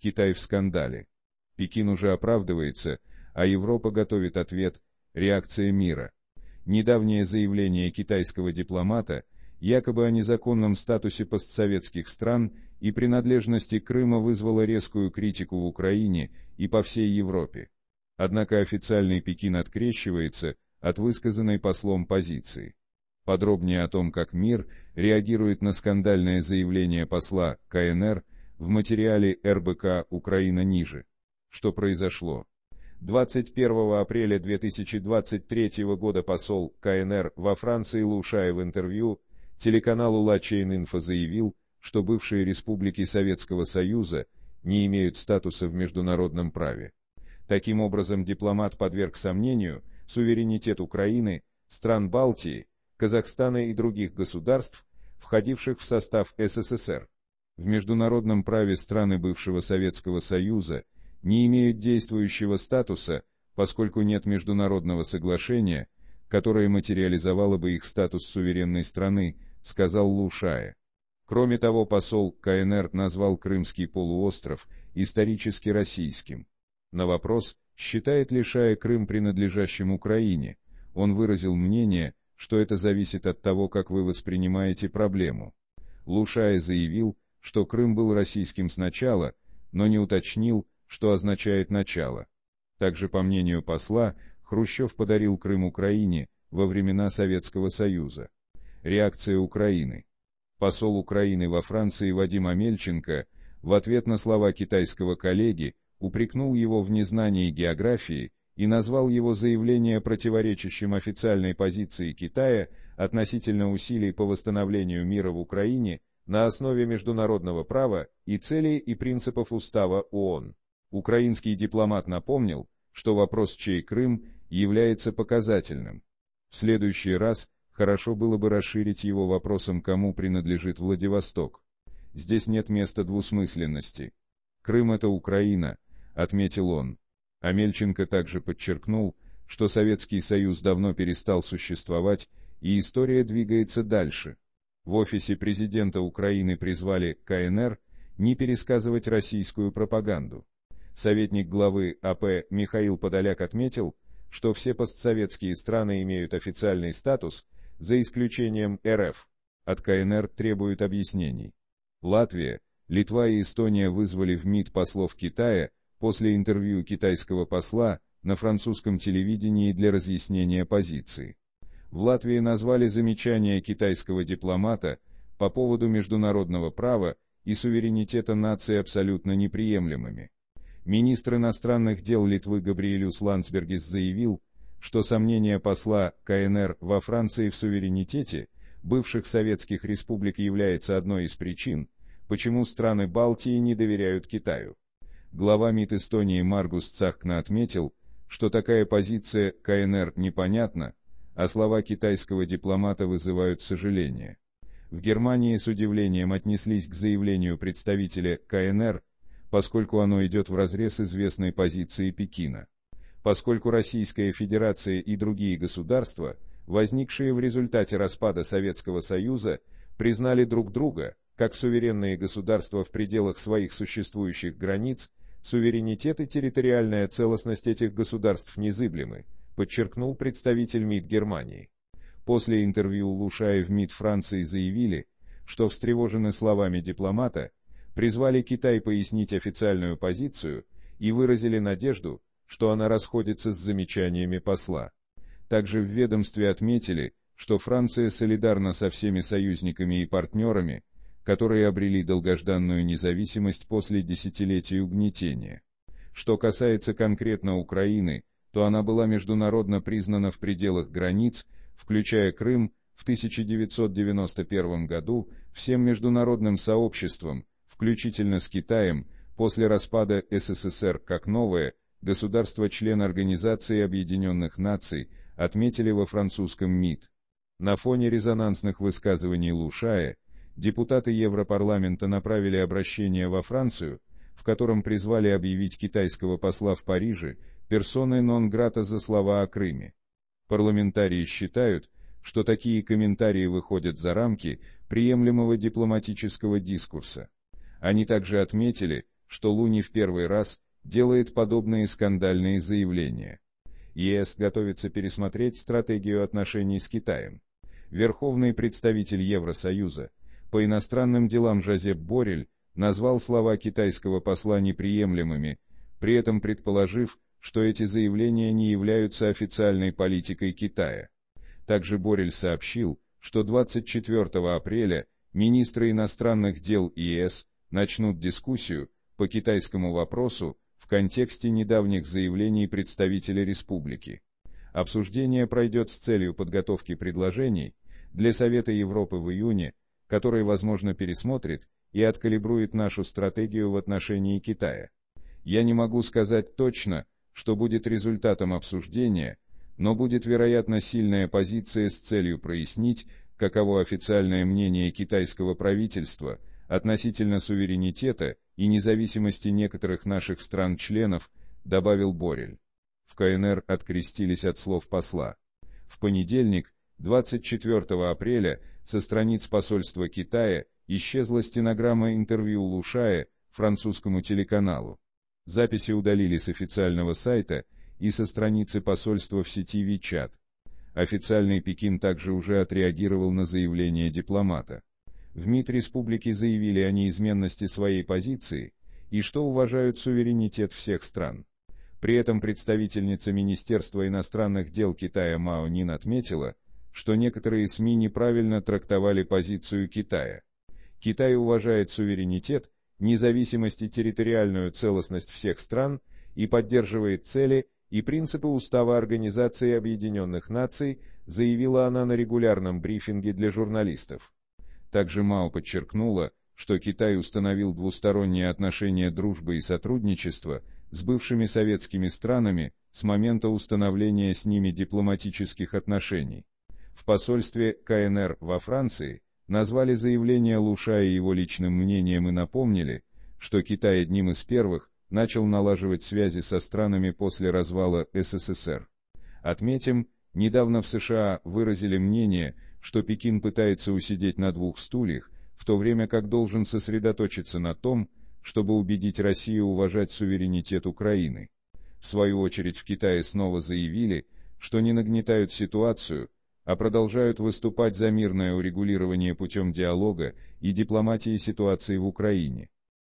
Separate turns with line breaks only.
Китай в скандале. Пекин уже оправдывается, а Европа готовит ответ «реакция мира». Недавнее заявление китайского дипломата якобы о незаконном статусе постсоветских стран и принадлежности Крыма вызвало резкую критику в Украине и по всей Европе. Однако официальный Пекин открещивается от высказанной послом позиции. Подробнее о том, как мир реагирует на скандальное заявление посла КНР, в материале РБК «Украина ниже». Что произошло? 21 апреля 2023 года посол КНР во Франции Лушаев в интервью телеканалу «Ла Чейн Инфо» заявил, что бывшие республики Советского Союза не имеют статуса в международном праве. Таким образом, дипломат подверг сомнению суверенитет Украины, стран Балтии, Казахстана и других государств, входивших в состав СССР, в международном праве страны бывшего Советского Союза не имеют действующего статуса, поскольку нет международного соглашения, которое материализовало бы их статус суверенной страны, сказал Лушая. Кроме того, посол КНР назвал Крымский полуостров исторически российским. На вопрос, считает ли Шая Крым принадлежащим Украине, он выразил мнение, что это зависит от того, как вы воспринимаете проблему. Лушая заявил, что Крым был российским сначала, но не уточнил, что означает «начало». Также, по мнению посла, Хрущев подарил Крым Украине во времена Советского Союза. Реакция Украины. Посол Украины во Франции Вадим Амельченко в ответ на слова китайского коллеги упрекнул его в незнании географии и назвал его заявление противоречащим официальной позиции Китая относительно усилий по восстановлению мира в Украине на основе международного права и целей и принципов устава ООН. Украинский дипломат напомнил, что вопрос «Чей Крым?» является показательным. В следующий раз хорошо было бы расширить его вопросом «Кому принадлежит Владивосток?». Здесь нет места двусмысленности. «Крым – это Украина», – отметил он. Амельченко также подчеркнул, что Советский Союз давно перестал существовать, и история двигается дальше. В офисе президента Украины призвали КНР не пересказывать российскую пропаганду. Советник главы АП Михаил Подоляк отметил, что все постсоветские страны имеют официальный статус, за исключением РФ. От КНР требуют объяснений. Латвия, Литва и Эстония вызвали в МИД послов Китая после интервью китайского посла на французском телевидении для разъяснения позиции в Латвии назвали замечание китайского дипломата по поводу международного права и суверенитета нации абсолютно неприемлемыми. Министр иностранных дел Литвы Габриэлюс Ландсбергис заявил, что сомнения посла КНР во Франции в суверенитете бывших советских республик является одной из причин, почему страны Балтии не доверяют Китаю. Глава МИД Эстонии Маргус Цахкна отметил, что такая позиция КНР непонятна, а слова китайского дипломата вызывают сожаление. В Германии с удивлением отнеслись к заявлению представителя КНР, поскольку оно идет вразрез известной позиции Пекина. Поскольку Российская Федерация и другие государства, возникшие в результате распада Советского Союза, признали друг друга, как суверенные государства в пределах своих существующих границ, суверенитет и территориальная целостность этих государств незыблемы, подчеркнул представитель МИД Германии. После интервью Лушаев МИД Франции заявили, что встревожены словами дипломата, призвали Китай пояснить официальную позицию и выразили надежду, что она расходится с замечаниями посла. Также в ведомстве отметили, что Франция солидарна со всеми союзниками и партнерами, которые обрели долгожданную независимость после десятилетий угнетения. Что касается конкретно Украины, то она была международно признана в пределах границ, включая Крым, в 1991 году всем международным сообществом, включительно с Китаем, после распада СССР как новое, государство-член Организации Объединенных Наций, отметили во французском МИД. На фоне резонансных высказываний Лушая, депутаты Европарламента направили обращение во Францию, в котором призвали объявить китайского посла в Париже персоной нон-грата за слова о Крыме. Парламентарии считают, что такие комментарии выходят за рамки приемлемого дипломатического дискурса. Они также отметили, что Луни в первый раз делает подобные скандальные заявления. ЕС готовится пересмотреть стратегию отношений с Китаем. Верховный представитель Евросоюза по иностранным делам Жозеп Борель назвал слова китайского посла неприемлемыми, при этом предположив, что эти заявления не являются официальной политикой Китая. Также Борель сообщил, что 24 апреля министры иностранных дел ЕС начнут дискуссию по китайскому вопросу в контексте недавних заявлений представителя республики. Обсуждение пройдет с целью подготовки предложений для Совета Европы в июне, который, возможно, пересмотрит и откалибрует нашу стратегию в отношении Китая. Я не могу сказать точно, что будет результатом обсуждения, но будет, вероятно, сильная позиция с целью прояснить, каково официальное мнение китайского правительства относительно суверенитета и независимости некоторых наших стран-членов, добавил Борель. В КНР открестились от слов посла. В понедельник, 24 апреля, со страниц посольства Китая исчезла стенограмма интервью Лушая французскому телеканалу. Записи удалили с официального сайта и со страницы посольства в сети WeChat. Официальный Пекин также уже отреагировал на заявление дипломата. В МИД республики заявили о неизменности своей позиции и что уважают суверенитет всех стран. При этом представительница Министерства иностранных дел Китая Мао Нин отметила, что некоторые СМИ неправильно трактовали позицию Китая. Китай уважает суверенитет независимость и территориальную целостность всех стран и поддерживает цели и принципы Устава Организации Объединенных Наций, заявила она на регулярном брифинге для журналистов. Также Мао подчеркнула, что Китай установил двусторонние отношения дружбы и сотрудничества с бывшими советскими странами с момента установления с ними дипломатических отношений. В посольстве КНР во Франции – назвали заявление Луша и его личным мнением и напомнили, что Китай одним из первых начал налаживать связи со странами после развала СССР. Отметим, недавно в США выразили мнение, что Пекин пытается усидеть на двух стульях, в то время как должен сосредоточиться на том, чтобы убедить Россию уважать суверенитет Украины. В свою очередь в Китае снова заявили, что не нагнетают ситуацию, а продолжают выступать за мирное урегулирование путем диалога и дипломатии ситуации в Украине.